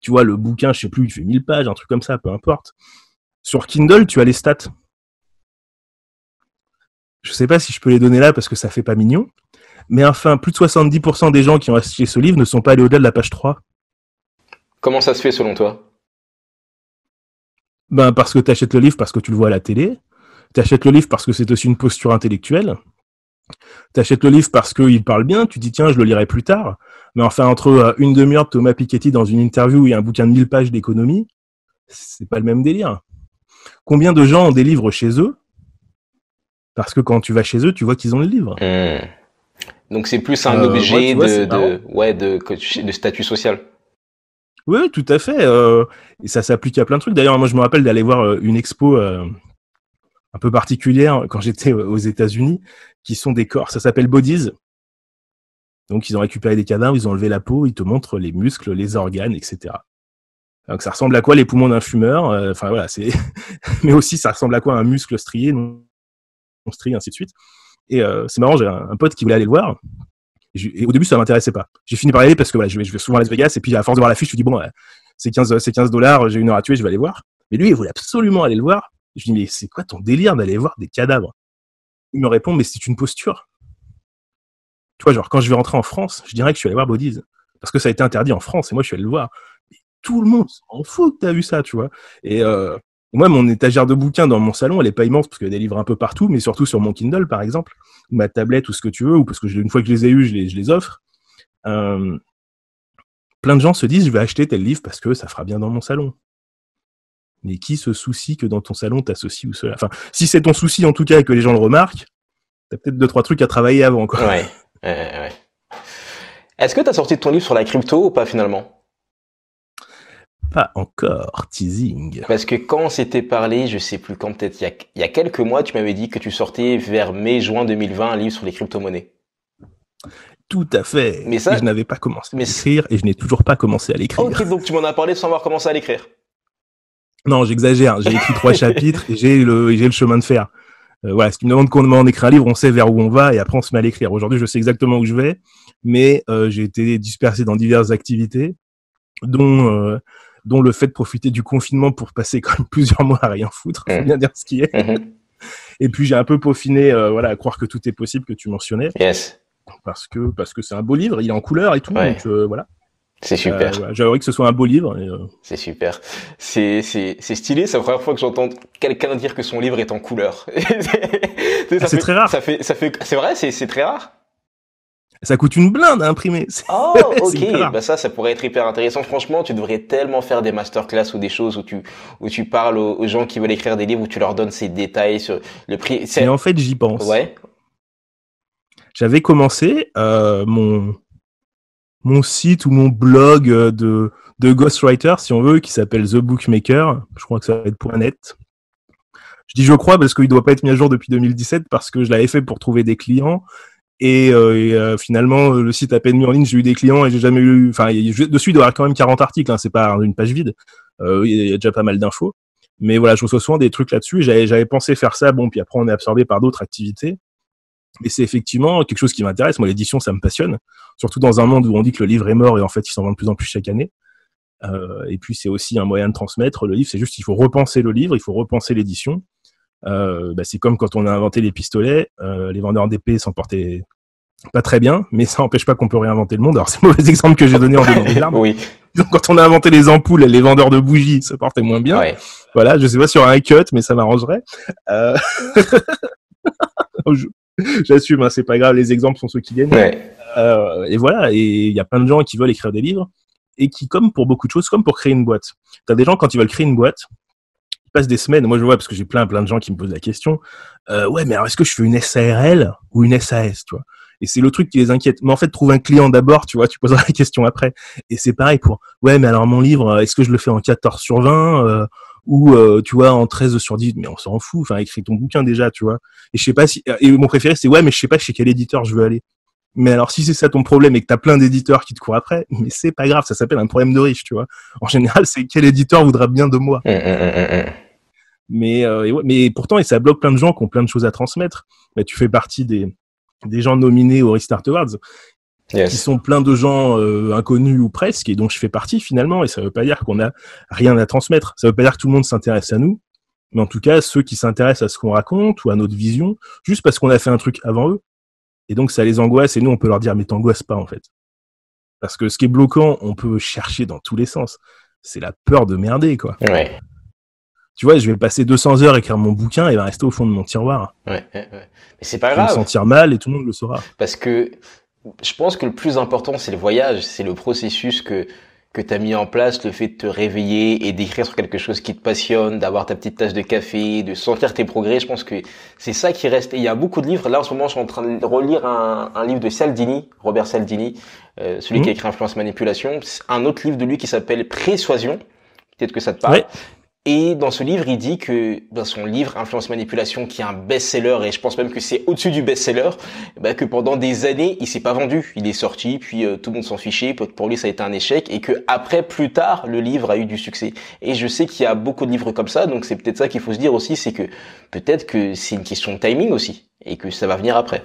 tu vois, le bouquin, je sais plus, il fait 1000 pages, un truc comme ça, peu importe. Sur Kindle, tu as les stats. Je sais pas si je peux les donner là parce que ça fait pas mignon, mais enfin, plus de 70% des gens qui ont acheté ce livre ne sont pas allés au-delà de la page 3. Comment ça se fait selon toi ben, Parce que tu achètes le livre parce que tu le vois à la télé. Tu achètes le livre parce que c'est aussi une posture intellectuelle. Tu achètes le livre parce qu'il parle bien. Tu dis, tiens, je le lirai plus tard. Mais enfin, entre euh, une demi-heure Thomas Piketty dans une interview et un bouquin de 1000 pages d'économie, c'est pas le même délire. Combien de gens ont des livres chez eux Parce que quand tu vas chez eux, tu vois qu'ils ont le livre. Hmm. Donc c'est plus un euh, objet de, statut social. Oui, tout à fait. Euh, et ça s'applique à plein de trucs. D'ailleurs, moi, je me rappelle d'aller voir euh, une expo un peu particulière hein, quand j'étais aux États-Unis, qui sont des corps. Ça s'appelle Bodies. Donc, ils ont récupéré des cadavres, ils ont enlevé la peau, ils te montrent les muscles, les organes, etc. Donc, ça ressemble à quoi les poumons d'un fumeur Enfin, voilà, c'est. (laughs) Mais aussi, ça ressemble à quoi un muscle strié, non strié, ainsi de suite. Et euh, c'est marrant, j'ai un, pote qui voulait aller le voir. Et, au début, ça m'intéressait pas. J'ai fini par y aller parce que je, vais, souvent à Las Vegas et puis à force de voir la fiche je me dis bon, euh, c'est 15 dollars, j'ai une heure à tuer, je vais aller voir. Mais lui, il voulait absolument aller le voir. Je lui dis mais c'est quoi ton délire d'aller voir des cadavres Il me répond mais c'est une posture. Tu vois, genre quand je vais rentrer en France, je dirais que je suis allé voir Bodies parce que ça a été interdit en France et moi je suis allé le voir. Mais tout le monde s'en fout que t'as vu ça, tu vois. Et euh, moi, mon étagère de bouquins dans mon salon, elle est pas immense parce qu'il y a des livres un peu partout, mais surtout sur mon Kindle, par exemple, ou ma tablette, ou ce que tu veux, ou parce que une fois que je les ai eus, je les, offre. Euh, plein de gens se disent, je vais acheter tel livre parce que ça fera bien dans mon salon. Mais qui se soucie que dans ton salon, t'as ceci ou cela Enfin, si c'est ton souci en tout cas et que les gens le remarquent, t'as peut-être deux, trois trucs à travailler avant. Quoi. Ouais, ouais, Est-ce que t'as sorti ton livre sur la crypto ou pas finalement pas encore teasing. Parce que quand on s'était parlé, je sais plus quand, peut-être il y a, y a quelques mois, tu m'avais dit que tu sortais vers mai-juin 2020 un livre sur les crypto-monnaies. Tout à fait. Mais ça, je n'avais pas commencé à l'écrire et je n'ai toujours pas commencé à l'écrire. Ok, donc tu m'en as parlé sans avoir commencé à l'écrire. Non, j'exagère. J'ai écrit trois (laughs) chapitres et j'ai le, chemin de fer. Euh, voilà, ce qui me demande qu'on demande d'écrire un livre, on sait vers où on va et après on se met à l'écrire. Aujourd'hui, je sais exactement où je vais, mais euh, j'ai été dispersé dans diverses activités, dont euh, dont le fait de profiter du confinement pour passer quand (laughs) plusieurs mois à rien foutre, faut mm. bien dire ce qui est. Mm-hmm. Et puis j'ai un peu peaufiné, euh, voilà, à croire que tout est possible que tu mentionnais. Yes. Parce que parce que c'est un beau livre, il est en couleur et tout, donc euh, voilà. C'est euh, super. J'aurais J'aimerais que ce soit un beau livre. C'est super. C'est stylé. C'est la première fois que j'entends quelqu'un dire que son livre est en couleur. (laughs) c'est ah, très rare. Ça fait, ça fait, c'est vrai, c'est très rare. Ça coûte une blinde à imprimer. (laughs) Oh, (laughs) ok. Bah ça, ça pourrait être hyper intéressant. Franchement, tu devrais tellement faire des masterclass ou des choses où tu où tu parles aux, gens qui veulent écrire des livres où tu leur donnes ces détails sur le prix. Et en fait, j'y pense. Ouais. J'avais commencé euh, mon mon site ou mon blog euh, de de ghostwriter, si on veut, qui s'appelle The Bookmaker. Je crois que ça va être point .net. Je dis je crois parce qu'il ne doit pas être mis à jour depuis 2017 parce que je l'avais fait pour trouver des clients et, euh, euh, finalement, euh, le site à peine mis en ligne, j'ai eu des clients et j'ai jamais eu. Enfin, dessus, il doit y avoir quand même 40 articles. Hein, c'est pas une page vide. Il y a déjà pas mal d'infos. Mais voilà, je reçois souvent des trucs là-dessus. J'avais pensé faire ça, bon, puis après on est absorbé par d'autres activités. Et c'est effectivement quelque chose qui m'intéresse. Moi, l'édition, ça me passionne. Surtout dans un monde où on dit que le livre est mort et en fait, il s'en vend de plus en plus chaque année. et puis, c'est aussi un moyen de transmettre le livre. C'est juste il faut repenser le livre, il faut repenser l'édition. Euh, bah, c'est comme quand on a inventé les pistolets, euh, les vendeurs d'épées s'en portaient pas très bien, mais ça n'empêche pas qu'on peut réinventer le monde. Alors c'est le mauvais (laughs) exemple que j'ai donné en donnant des armes. Donc quand on a inventé les ampoules, les vendeurs de bougies se portaient moins bien. Voilà, je sais pas sur un cut, mais ça m'arrangerait. Euh, (laughs) j'assume, hein, c'est pas grave, les exemples sont ceux qui viennent et voilà, et il y a plein de gens qui veulent écrire des livres et qui, comme pour beaucoup de choses, comme pour créer une boîte. t'as des gens, quand ils veulent créer une boîte, passe des semaines, moi je vois parce que j'ai plein plein de gens qui me posent la question. Euh, ouais, mais alors est-ce que je fais une SARL ou une SAS, tu vois Et c'est le truc qui les inquiète. Mais en fait, trouve un client d'abord, tu vois, tu poseras la question après. Et c'est pareil pour ouais, mais alors mon livre, euh, est-ce que je le fais en 14 sur 20 euh, ou tu vois en 13 sur 10 Mais on s'en fout. Enfin, écris ton bouquin déjà, tu vois. Et je sais pas si. Et mon préféré c'est ouais, mais je sais pas chez quel éditeur je veux aller. Mais alors, si c'est ça ton problème et que tu plein d'éditeurs qui te courent après, (laughs) mais c'est pas grave, ça s'appelle un problème de riche, tu vois. En général, c'est quel éditeur voudra bien de moi. Hum, hum, hum, mais, euh, mais pourtant, et ça bloque plein de gens qui ont plein de choses à transmettre. Bah, tu fais partie des, gens nominés aux Restart Awards, qui sont plein de gens euh, inconnus ou presque, et dont je fais partie finalement. Et ça veut pas dire qu'on a rien à transmettre. Ça veut pas dire que tout le monde s'intéresse à nous. Mais en tout cas, ceux qui s'intéressent à ce qu'on raconte ou à notre vision, juste parce qu'on a fait un truc avant eux, et donc, ça les angoisse. Et nous, on peut leur dire, mais t'angoisse pas, en fait. Parce que ce qui est bloquant, on peut chercher dans tous les sens. C'est la peur de merder, quoi. Tu vois, je vais passer 200 heures à écrire mon bouquin et il va rester au fond de mon tiroir. Mais c'est pas grave. Je vais me sentir mal et tout le monde le saura. Parce que je pense que le plus important, c'est le voyage, c'est le processus que que tu as mis en place, le fait de te réveiller et d'écrire sur quelque chose qui te passionne, d'avoir ta petite tasse de café, de sentir tes progrès, je pense que c'est ça qui reste. Et il y a beaucoup de livres. Là, en ce moment, je suis en train de relire un, livre de Saldini, Robert Saldini, euh, celui mhm. qui a écrit Influence Manipulation. Un autre livre de lui qui s'appelle présuasion Peut-être que ça te parle. Et dans ce livre, il dit que dans son livre Influence Manipulation, qui est un best-seller, et je pense même que c'est au-dessus du best-seller, bah, que pendant des années, il s'est pas vendu. Il est sorti, puis euh, tout le monde s'en fichait. Pour lui, ça a été un échec, et que après, plus tard, le livre a eu du succès. Et je sais qu'il y a beaucoup de livres comme ça, donc c'est peut-être ça qu'il faut se dire aussi, c'est que peut-être que c'est une question de timing aussi, et que ça va venir après.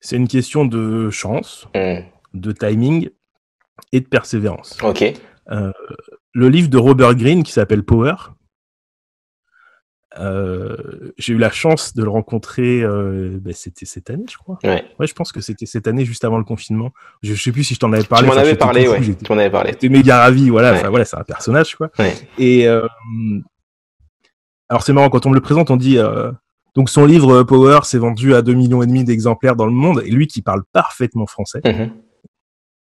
C'est une question de chance, mmh. de timing et de persévérance. Ok. Euh, le livre de Robert Greene qui s'appelle Power. Euh, j'ai eu la chance de le rencontrer, euh, ben, c'était cette année, je crois. Ouais. je pense que c'était cette année, juste avant le confinement. Je, ne sais plus si je t'en avais parlé. Tu m'en avais parlé, ouais. Tu m'en avais parlé. méga ravi, voilà. voilà, c'est un personnage, quoi. Et euh, alors c'est marrant quand on me le présente, on dit donc son livre Power s'est vendu à 2,5 millions et demi d'exemplaires dans le monde et lui qui parle parfaitement français. Mm-hmm.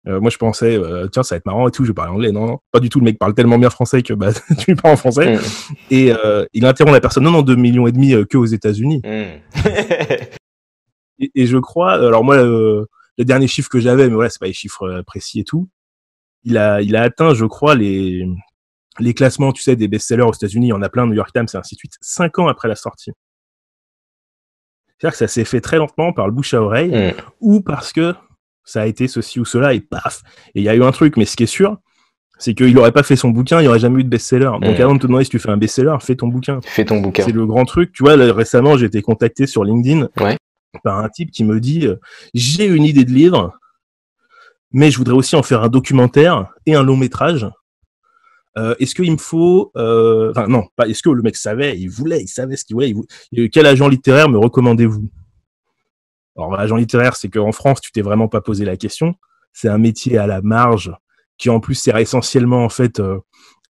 Euh, moi, je pensais, euh, tiens, ça va être marrant et tout, je vais parler anglais. Non, non, pas du tout. Le mec parle tellement bien français que bah, (laughs) tu lui parles en français. Mm. Et euh, il interrompt la personne. Non, non, 2 millions et demi que aux États-Unis. Mm. (laughs) et, je crois, alors moi, le dernier chiffre que j'avais, mais voilà, c'est pas les chiffres précis et tout. Il a, il a atteint, je crois, les, les classements, tu sais, des best-sellers aux États-Unis. Il y en a plein, New York Times et ainsi de suite. Cinq ans après la sortie. C'est-à-dire que ça s'est fait très lentement par le bouche à oreille mm. ou parce que ça a été ceci ou cela, et paf Et il y a eu un truc, mais ce qui est sûr, c'est qu'il n'aurait pas fait son bouquin, il n'y aurait jamais eu de best-seller. Donc mm. avant de te demander si tu fais un best-seller, fais ton bouquin. Fais ton bouquin. C'est le grand truc. Tu vois, récemment, j'ai été contacté sur LinkedIn par un type qui me dit euh, J'ai une idée de livre, mais je voudrais aussi en faire un documentaire et un long métrage. Euh, est-ce qu'il me faut, euh, enfin non, pas. Est-ce que le mec savait, il voulait, il savait ce qu'il voulait... Quel agent littéraire me recommandez-vous alors, l'agent littéraire, c'est qu'en France, tu t'es vraiment pas posé la question. C'est un métier à la marge qui, en plus, sert essentiellement, en fait, euh,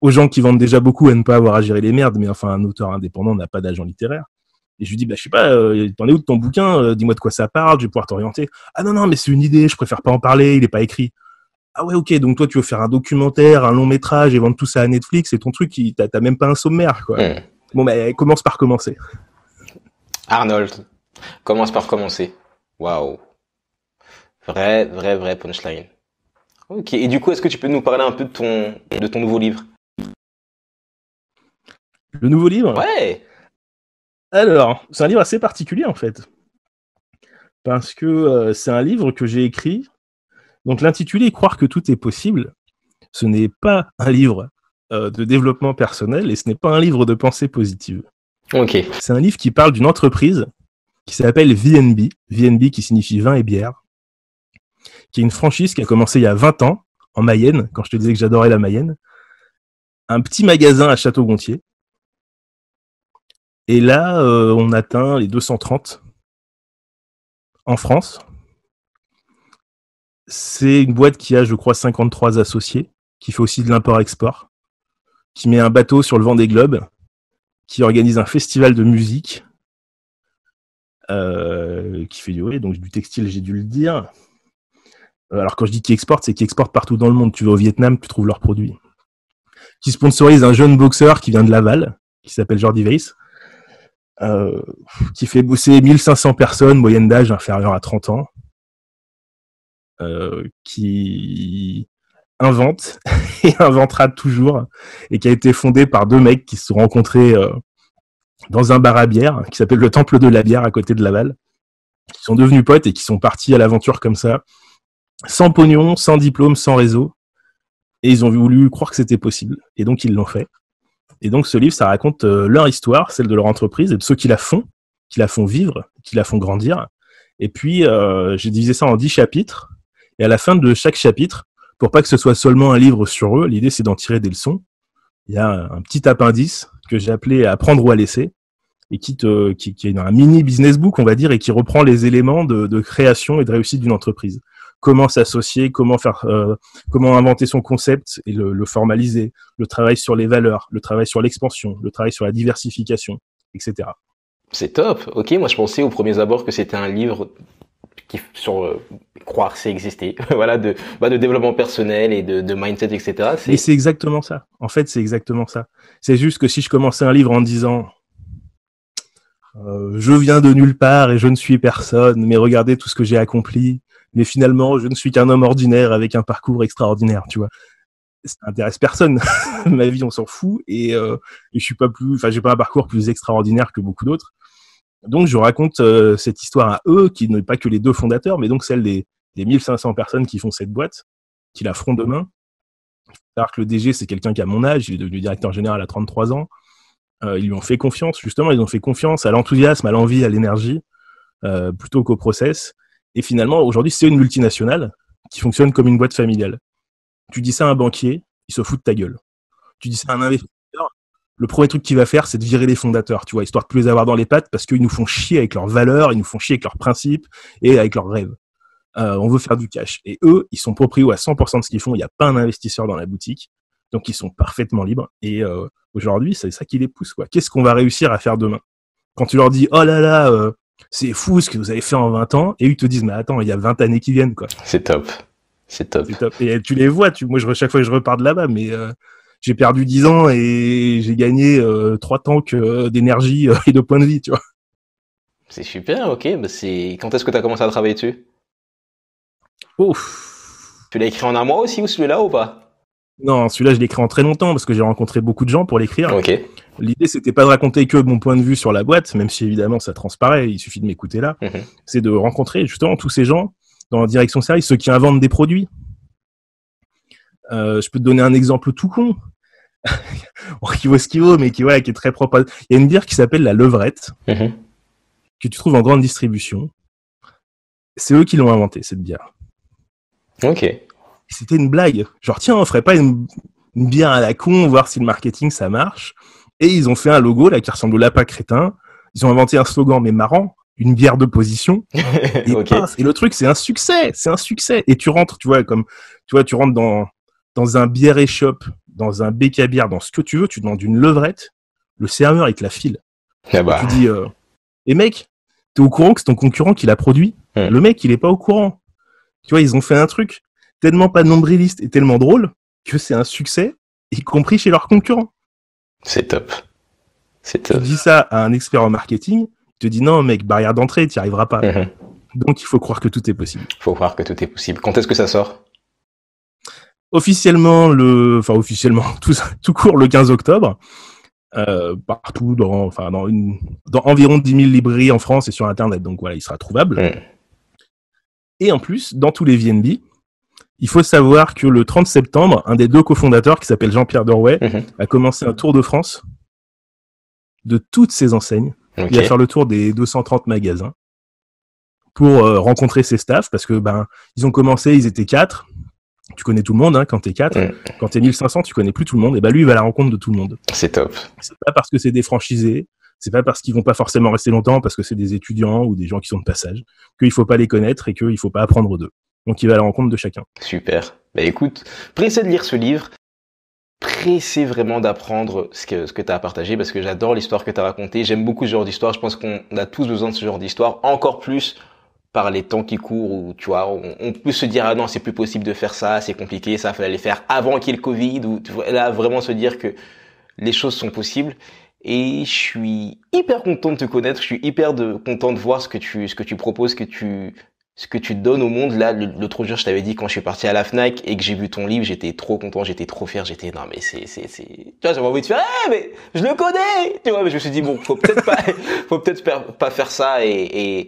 aux gens qui vendent déjà beaucoup à ne pas avoir à gérer les merdes. Mais enfin, un auteur indépendant n'a pas d'agent littéraire. Et je lui dis, bah, je sais pas, euh, t'en es où de ton bouquin euh, Dis-moi de quoi ça parle, je vais pouvoir t'orienter. Ah non, non, mais c'est une idée, je préfère pas en parler, il n'est pas écrit. Ah ouais, ok, donc toi, tu veux faire un documentaire, un long métrage et vendre tout ça à Netflix, et ton truc, t'as même pas un sommaire, quoi. Bon, mais bah, commence par commencer. Arnold, commence par commencer. Waouh. Vrai, vrai, vrai punchline. Ok. Et du coup, est-ce que tu peux nous parler un peu de ton, de ton nouveau livre Le nouveau livre Ouais. Alors, c'est un livre assez particulier en fait. Parce que euh, c'est un livre que j'ai écrit. Donc l'intitulé Croire que tout est possible, ce n'est pas un livre euh, de développement personnel et ce n'est pas un livre de pensée positive. Ok. C'est un livre qui parle d'une entreprise qui s'appelle VNB, VNB qui signifie vin et bière, qui est une franchise qui a commencé il y a 20 ans en Mayenne, quand je te disais que j'adorais la Mayenne, un petit magasin à Château-Gontier. Et là, euh, on atteint les 230 en France. C'est une boîte qui a, je crois, 53 associés, qui fait aussi de l'import-export, qui met un bateau sur le vent des globes, qui organise un festival de musique, euh, qui fait donc du textile, j'ai dû le dire. Euh, alors quand je dis qui exporte, c'est qui exporte partout dans le monde. Tu vas au Vietnam, tu trouves leurs produits. Qui sponsorise un jeune boxeur qui vient de Laval, qui s'appelle Jordi Weiss, euh, qui fait bosser 1500 personnes, moyenne d'âge inférieure à 30 ans, qui invente (laughs) et inventera toujours, et qui a été fondé par deux mecs qui se sont rencontrés dans un bar à bière qui s'appelle le Temple de la bière à côté de Laval, qui sont devenus potes et qui sont partis à l'aventure comme ça, sans pognon, sans diplôme, sans réseau. Et ils ont voulu croire que c'était possible. Et donc, ils l'ont fait. Et donc, ce livre, ça raconte euh, leur histoire, celle de leur entreprise et de ceux qui la font, qui la font vivre, qui la font grandir. Et puis, euh, j'ai divisé ça en dix chapitres. Et à la fin de chaque chapitre, pour pas que ce soit seulement un livre sur eux, l'idée c'est d'en tirer des leçons. Il y a un petit appendice que j'ai appelé Apprendre ou à laisser, et qui, te, qui, qui, est un mini business book, on va dire, et qui reprend les éléments de, création et de réussite d'une entreprise. Comment s'associer, comment faire, euh, comment inventer son concept et le, le, formaliser, le travail sur les valeurs, le travail sur l'expansion, le travail sur la diversification, etc. C'est top. Ok, moi je pensais au premier abord que c'était un livre qui sur euh, croire c'est exister (laughs) voilà de bah, de développement personnel et de, mindset etc et c'est exactement ça en fait c'est exactement ça c'est juste que si je commençais un livre en disant euh, je viens de nulle part et je ne suis personne mais regardez tout ce que j'ai accompli mais finalement je ne suis qu'un homme ordinaire avec un parcours extraordinaire tu vois ça intéresse personne (laughs) ma vie on s'en fout et, euh, et je suis pas plus enfin j'ai pas un parcours plus extraordinaire que beaucoup d'autres donc, je raconte euh, cette histoire à eux, qui n'est pas que les deux fondateurs, mais donc celle des, des 1500 personnes qui font cette boîte, qui la feront demain. Alors que le DG, c'est quelqu'un qui a mon âge, il est devenu directeur général à 33 ans. Euh, ils lui ont fait confiance, justement, ils ont fait confiance à l'enthousiasme, à l'envie, à l'énergie, euh, plutôt qu'au process. Et finalement, aujourd'hui, c'est une multinationale qui fonctionne comme une boîte familiale. Tu dis ça à un banquier, il se fout de ta gueule. Tu dis ça à un investisseur, le premier truc qu'il va faire, c'est de virer les fondateurs, tu vois, histoire de plus les avoir dans les pattes parce qu'ils nous font chier avec leurs valeurs, ils nous font chier avec leurs principes et avec leurs rêves. Euh, on veut faire du cash. Et eux, ils sont proprios à 100% de ce qu'ils font. Il n'y a pas un investisseur dans la boutique. Donc, ils sont parfaitement libres. Et euh, aujourd'hui, c'est ça qui les pousse. quoi. Qu'est-ce qu'on va réussir à faire demain Quand tu leur dis, oh là là, euh, c'est fou ce que vous avez fait en 20 ans, et ils te disent, mais attends, il y a 20 années qui viennent. quoi. C'est top. C'est top. top. Et tu les vois. Tu... Moi, je, chaque fois que je repars de là-bas, mais j'ai perdu 10 ans et j'ai gagné 3 euh, tanks euh, d'énergie euh, et de points de vie, tu vois. C'est super, ok. c'est... Quand est-ce que tu as commencé à travailler dessus Ouf. Tu l'as écrit en un mois aussi, ou celui-là, ou pas non, celui-là, je l'ai écrit en très longtemps parce que j'ai rencontré beaucoup de gens pour l'écrire. Ok. L'idée, c'était pas de raconter que mon point de vue sur la boîte, même si évidemment ça transparaît, il suffit de m'écouter là. Mhm. C'est de rencontrer justement tous ces gens dans la direction service, ceux qui inventent des produits, euh, je peux te donner un exemple tout con, (laughs) qui vaut ce qu'il vaut, mais qui, est très propre. Il y a une bière qui s'appelle la Levrette, mhm. que tu trouves en grande distribution. C'est eux qui l'ont inventée, cette bière. Ok. C'était une blague. Genre, tiens, on ferait pas une, bière à la con, voir si le marketing ça marche. Et ils ont fait un logo là qui ressemble au lapin crétin. Ils ont inventé un slogan mais marrant, une bière de position. (laughs) Et, et le truc c'est un succès, c'est un succès. Et tu rentres, tu vois, comme tu vois, tu rentres dans dans un bière et shop, dans un bec à bière, dans ce que tu veux, tu demandes une levrette, le serveur, il te la file. et eh bah. Tu dis, et euh, eh mec, t'es au courant que c'est ton concurrent qui l'a produit Le mec, il n'est pas au courant. Tu vois, ils ont fait un truc tellement pas nombriliste et tellement drôle que c'est un succès, y compris chez leurs concurrents. C'est top. C'est top. Tu dis ça à un expert en marketing, il te dit non, mec, barrière d'entrée, tu n'y arriveras pas. Mm-hmm. Donc, il faut croire que tout est possible. Il faut croire que tout est possible. Quand est-ce que ça sort officiellement le, enfin officiellement (laughs) tout, court le 15 octobre. Euh, partout dans, environ 10 000 librairies en France et sur Internet. Donc voilà, il sera trouvable. Et en plus, dans tous les VNB, il faut savoir que le 30 septembre, un des deux cofondateurs, qui s'appelle Jean-Pierre Dorway, mhm. a commencé un tour de France de toutes ses enseignes. Il va faire le tour des 230 magasins pour euh, rencontrer ses staffs parce que ben ils ont commencé, ils étaient quatre, tu connais tout le monde hein, quand t'es 4. Quand t'es 1500, tu connais plus tout le monde. Et bah lui, il va à la rencontre de tout le monde. C'est top. C'est pas parce que c'est des franchisés, c'est pas parce qu'ils vont pas forcément rester longtemps, parce que c'est des étudiants ou des gens qui sont de passage, qu'il faut pas les connaître et qu'il faut pas apprendre d'eux. Donc il va à la rencontre de chacun. Super. Bah écoute, pressé de lire ce livre, pressé vraiment d'apprendre ce que, ce que tu as à partager parce que j'adore l'histoire que tu as racontée. J'aime beaucoup ce genre d'histoire. Je pense qu'on a tous besoin de ce genre d'histoire, encore plus par les temps qui courent ou tu vois on, peut se dire ah non c'est plus possible de faire ça c'est compliqué ça fallait le faire avant qu'il y ait le Covid ou tu là vraiment se dire que les choses sont possibles et je suis hyper content de te connaître je suis hyper de, content de voir ce que tu ce que tu proposes que tu ce que tu donnes au monde là l'autre jour je t'avais dit quand je suis parti à la Fnac et que j'ai vu ton livre j'étais trop content j'étais trop fier j'étais non mais c'est c'est c'est tu vois j'avais envie de faire eh, mais je le connais tu vois mais je me suis dit bon faut peut-être pas (laughs) faut peut-être pas faire ça et